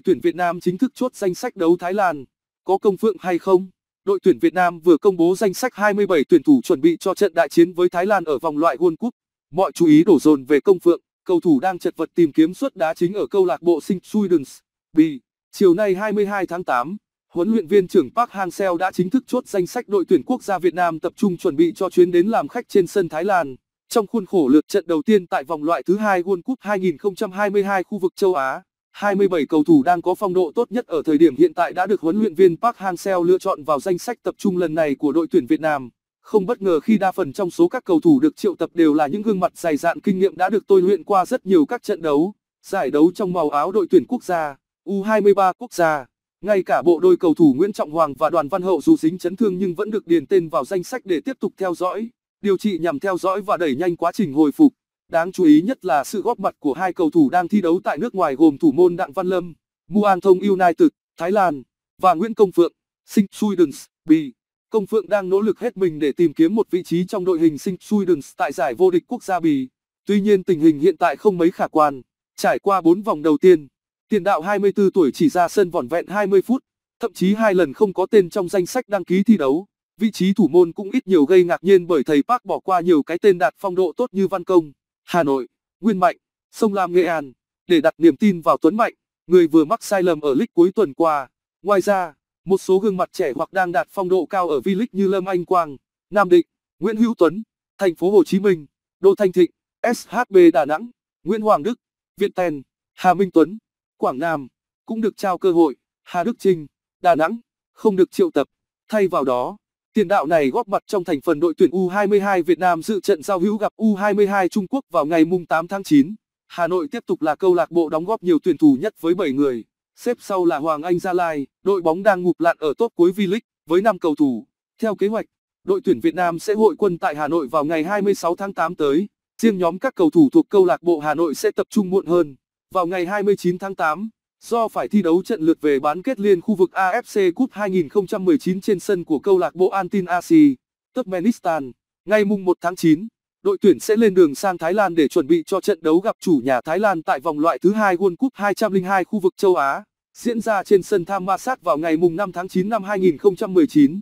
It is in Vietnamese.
đội tuyển Việt Nam chính thức chốt danh sách đấu Thái Lan. Có công phượng hay không? Đội tuyển Việt Nam vừa công bố danh sách 27 tuyển thủ chuẩn bị cho trận đại chiến với Thái Lan ở vòng loại World Cup. Mọi chú ý đổ dồn về công phượng, cầu thủ đang chật vật tìm kiếm suất đá chính ở câu lạc bộ Sinh Students. B. Chiều nay 22 tháng 8, huấn luyện viên trưởng Park Hang-seo đã chính thức chốt danh sách đội tuyển quốc gia Việt Nam tập trung chuẩn bị cho chuyến đến làm khách trên sân Thái Lan. Trong khuôn khổ lượt trận đầu tiên tại vòng loại thứ hai World Cup 2022 khu vực châu Á, 27 cầu thủ đang có phong độ tốt nhất ở thời điểm hiện tại đã được huấn luyện viên Park Hang-seo lựa chọn vào danh sách tập trung lần này của đội tuyển Việt Nam. Không bất ngờ khi đa phần trong số các cầu thủ được triệu tập đều là những gương mặt dày dạn kinh nghiệm đã được tôi luyện qua rất nhiều các trận đấu, giải đấu trong màu áo đội tuyển quốc gia, U23 quốc gia. Ngay cả bộ đôi cầu thủ Nguyễn Trọng Hoàng và Đoàn Văn Hậu dù dính chấn thương nhưng vẫn được điền tên vào danh sách để tiếp tục theo dõi, điều trị nhằm theo dõi và đẩy nhanh quá trình hồi phục. Đáng chú ý nhất là sự góp mặt của hai cầu thủ đang thi đấu tại nước ngoài gồm thủ môn Đặng Văn Lâm, Muangthong United, Thái Lan và Nguyễn Công Phượng, Sinh Suidens, B. Công Phượng đang nỗ lực hết mình để tìm kiếm một vị trí trong đội hình Sinh Suidens tại giải vô địch quốc gia B. Tuy nhiên tình hình hiện tại không mấy khả quan. Trải qua 4 vòng đầu tiên, tiền đạo 24 tuổi chỉ ra sân vỏn vẹn 20 phút, thậm chí hai lần không có tên trong danh sách đăng ký thi đấu. Vị trí thủ môn cũng ít nhiều gây ngạc nhiên bởi thầy Park bỏ qua nhiều cái tên đạt phong độ tốt như Văn Công. Hà Nội, Nguyên Mạnh, Sông Lam Nghệ An để đặt niềm tin vào Tuấn Mạnh, người vừa mắc sai lầm ở lịch cuối tuần qua. Ngoài ra, một số gương mặt trẻ hoặc đang đạt phong độ cao ở V-League như Lâm Anh Quang, Nam Định, Nguyễn Hữu Tuấn, Thành phố Hồ Chí Minh, Đô Thanh Thịnh, SHB Đà Nẵng, Nguyễn Hoàng Đức, Viện Tèn, Hà Minh Tuấn, Quảng Nam cũng được trao cơ hội. Hà Đức Trinh, Đà Nẵng không được triệu tập, thay vào đó Tiền đạo này góp mặt trong thành phần đội tuyển U22 Việt Nam dự trận giao hữu gặp U22 Trung Quốc vào ngày mùng 8 tháng 9. Hà Nội tiếp tục là câu lạc bộ đóng góp nhiều tuyển thủ nhất với 7 người. Xếp sau là Hoàng Anh Gia Lai, đội bóng đang ngụp lặn ở top cuối V-League với 5 cầu thủ. Theo kế hoạch, đội tuyển Việt Nam sẽ hội quân tại Hà Nội vào ngày 26 tháng 8 tới. Riêng nhóm các cầu thủ thuộc câu lạc bộ Hà Nội sẽ tập trung muộn hơn, vào ngày 29 tháng 8. Do phải thi đấu trận lượt về bán kết liên khu vực AFC Cup 2019 trên sân của câu lạc bộ Antin Asi, Turkmenistan, ngày mùng 1 tháng 9, đội tuyển sẽ lên đường sang Thái Lan để chuẩn bị cho trận đấu gặp chủ nhà Thái Lan tại vòng loại thứ hai World Cup 202 khu vực châu Á, diễn ra trên sân Thammasat vào ngày mùng 5 tháng 9 năm 2019.